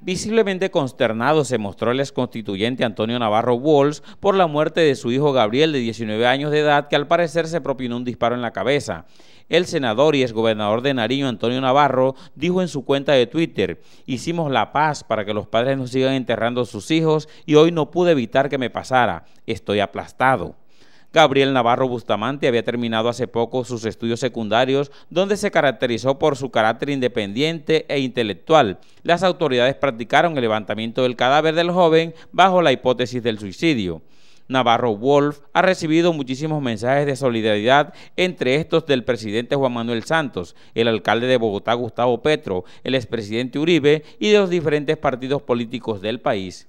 Visiblemente consternado se mostró el exconstituyente Antonio Navarro Walls por la muerte de su hijo Gabriel de 19 años de edad que al parecer se propinó un disparo en la cabeza. El senador y exgobernador de Nariño, Antonio Navarro, dijo en su cuenta de Twitter, hicimos la paz para que los padres no sigan enterrando a sus hijos y hoy no pude evitar que me pasara. Estoy aplastado. Gabriel Navarro Bustamante había terminado hace poco sus estudios secundarios, donde se caracterizó por su carácter independiente e intelectual. Las autoridades practicaron el levantamiento del cadáver del joven bajo la hipótesis del suicidio. Navarro Wolf ha recibido muchísimos mensajes de solidaridad, entre estos del presidente Juan Manuel Santos, el alcalde de Bogotá Gustavo Petro, el expresidente Uribe y de los diferentes partidos políticos del país.